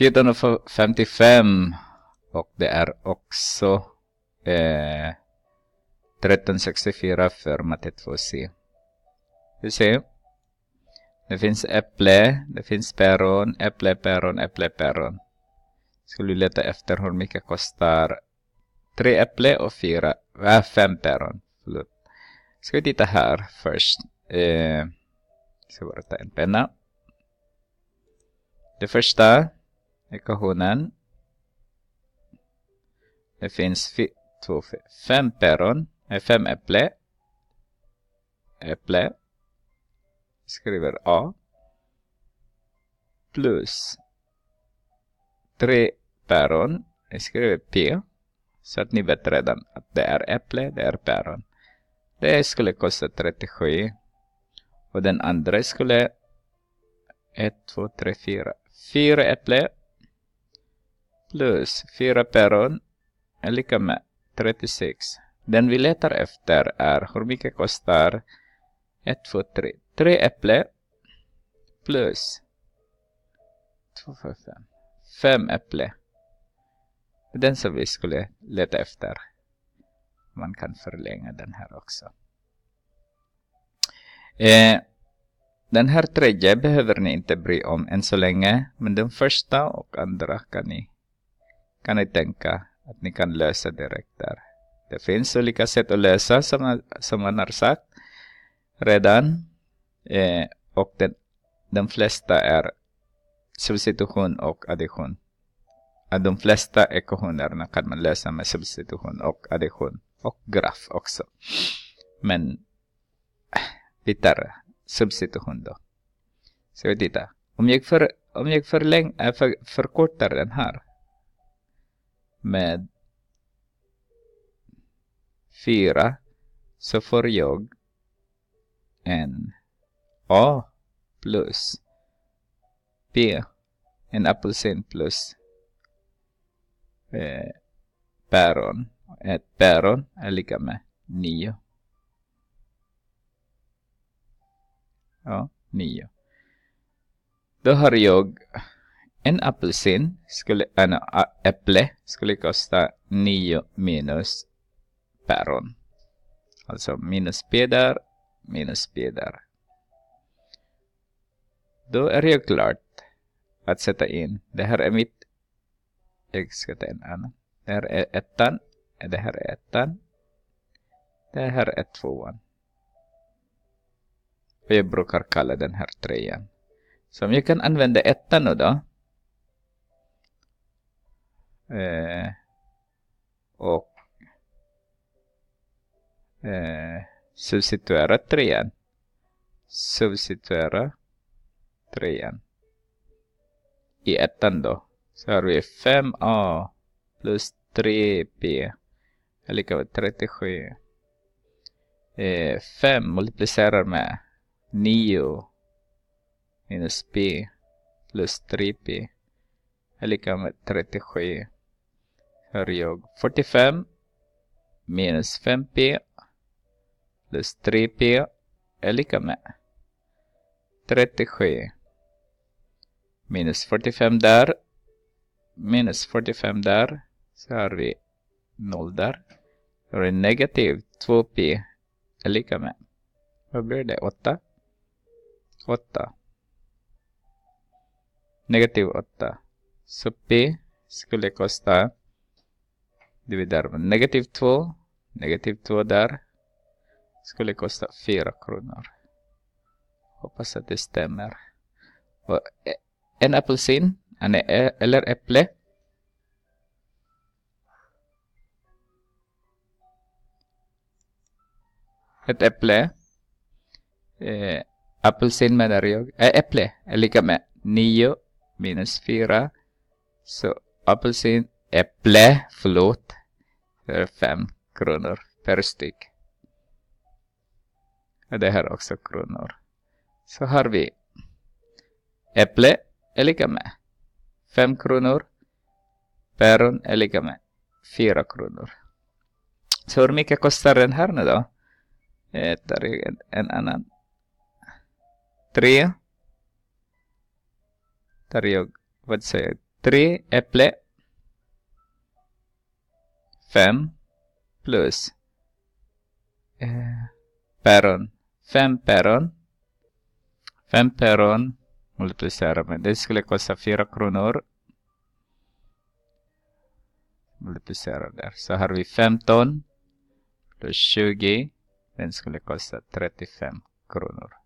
1455 och det är också eh, 1364 formatet 2C. Du ser. Det finns äpple, det finns päron, äpple, päron, äpple, päron. Skulle leta efter hur mycket kostar tre äpple och fyra, äh, fem päron. Förlåt. Ska vi titta här först. Eh, ska bara ta en penna. Det första ekvationen. Det finns två, fem päron, fem äpple. Äpple. Skriver A. Plus tre päron. Jag skriver P. Så att ni vet redan att det är äpple, det är päron. Det skulle kosta 37. Och den andra skulle 1, 2, 3, 4. 4 äpple plus 4 päron är lika med 36. Den vi letar efter är hur mycket kostar 1, 2, 3. 3 äpple plus 2, 4, 5. 5 äpple. Den som vi skulle leta efter. Man kan förlänga den här också. Eh, den här tredje behöver ni inte bry om än så länge. Men den första och andra kan ni kan ni tänka att ni kan lösa direkt där. Det finns olika sätt att lösa som, som man har sagt redan. Eh, och den, de flesta är substitution och addition. De flesta ekvationerna kan man lösa med substitution och addition och graf också. Men vi eh, tar substitution då. Så vi tittar. Om jag, för, om jag förläng, eh, för, förkortar den här med fyra så får jag en A plus B, en apelsin plus eh, päron. Ett päron är lika med nio. Ja, nio. Då har jag en apelsin, skulle, en äh, äpple, skulle kosta 9 minus päron. Alltså minus p där, minus p där. Då är det klart att sätta in. Det här är mitt. Jag ska ta en annan. Det här är ettan. Det här är ettan. Det här är tvåan. Och jag brukar kalla den här trean. Så om jag kan använda ettan nu då. Eh, och eh, substituera trean. Substituera trean. I ettan då. Så har vi 5a plus 3b är lika med 37. Eh, 5 multiplicerar med 9 minus b plus 3b är lika med 37 har jag 45 minus 5p plus 3p är lika med 37 minus 45 där minus 45 där så har vi 0 där. Då är negativ 2p är lika med vad blir det? 8? 8 negativ 8 så p skulle kosta det är negativ 2. Negativ 2 där. Skulle kosta 4 kronor. Hoppas att det stämmer. en apelsin eller äpple. Ett äpple. Eh, apelsin menar jag. Äh, äpple är lika med 9 minus 4. Så apelsin, äpple, förlåt för eh, fem kronor per styck. Det här är också kronor. Så har vi äpple är lika med 5 kronor. Päron är lika med 4 kronor. Så hur mycket kostar den här nu då? Jag tar en, en annan. 3. Tar jag, vad säger jag? 3 äpple fem plus eh, päron. fem päron. fem päron multiplicerar med. Det skulle kosta fyra kronor. Multiplicerar där. Så har vi 15 plus 20. Den skulle kosta 35 kronor.